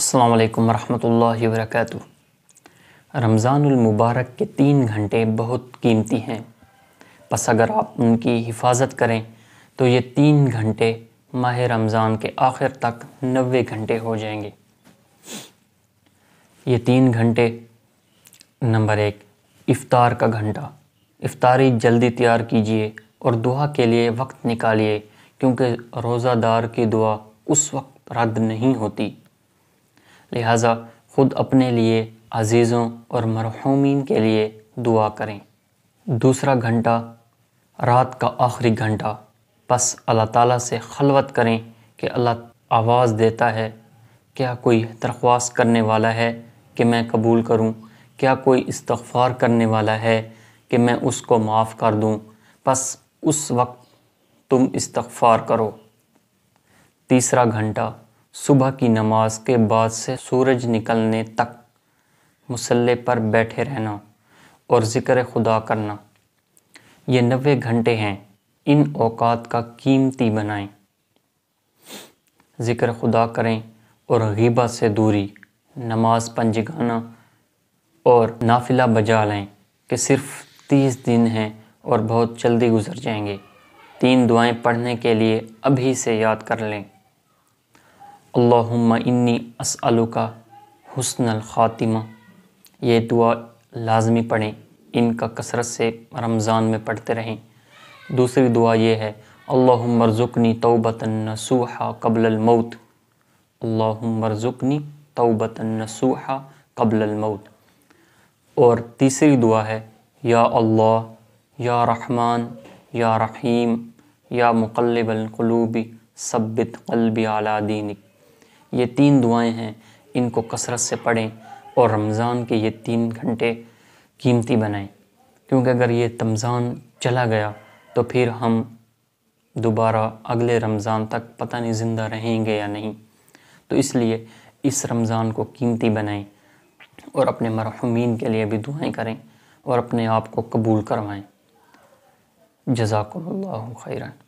अल्लाम वरहमल वर्क रमज़ानमबारक के तीन घंटे बहुत कीमती हैं बस अगर आप उनकी हिफाजत करें तो ये तीन घंटे माह रमज़ान के आखिर तक नबे घंटे हो जाएंगे ये तीन घंटे नंबर एक इफ्तार का घंटा इफ्तारी जल्दी तैयार कीजिए और दुआ के लिए वक्त निकालिए क्योंकि रोज़ादार की दुआ उस वक्त रद्द नहीं होती लिहाजा ख़ुद अपने लिए अज़ीज़ों और मरहूमिन के लिए दुआ करें दूसरा घंटा रात का आखिरी घंटा बस अल्लाह ताला से खलवत करें कि अल्लाह आवाज़ देता है क्या कोई दरख्वास्त करने वाला है कि मैं कबूल करूं? क्या कोई इस्तफ़ार करने वाला है कि मैं उसको माफ़ कर दूं? बस उस वक्त तुम इस्तफ़ार करो तीसरा घंटा सुबह की नमाज के बाद से सूरज निकलने तक मुसल्ले पर बैठे रहना और ज़िक्र खुदा करना ये नबे घंटे हैं इन औकात का कीमती बनाएं ज़िक्र खुदा करें और गीबा से दूरी नमाज पंजगाना और नाफिला बजा लें कि सिर्फ़ तीस दिन हैं और बहुत जल्दी गुजर जाएंगे तीन दुआएं पढ़ने के लिए अभी से याद कर लें अल्लाहुम्मा इन्नी असअलुका हुसनल ख़ातिमा ये दुआ लाजमी पढ़ें इनका कसरत से रमज़ान में पढ़ते रहें दूसरी दुआ ये है अल्लाहुम्मरज़ुकनी तौबतन नसूहा कबल मौत अल्लाहुम्मरज़ुकनी तौबतन नसूहा कबल मौत और तीसरी दुआ है या अल्लाह या रहमान या रहीम या मुकलबलकलूबी सब्बित कल्बी आला दीनिक ये तीन दुआएं हैं इनको कसरत से पढ़ें और रमज़ान के ये तीन घंटे कीमती बनाएं क्योंकि अगर ये तमज़ान चला गया तो फिर हम दोबारा अगले रमज़ान तक पता नहीं ज़िंदा रहेंगे या नहीं तो इसलिए इस रमज़ान को कीमती बनाएं और अपने मरहुमीन के लिए भी दुआएं करें और अपने आप को कबूल करवाएं जजाकल्ला खैरन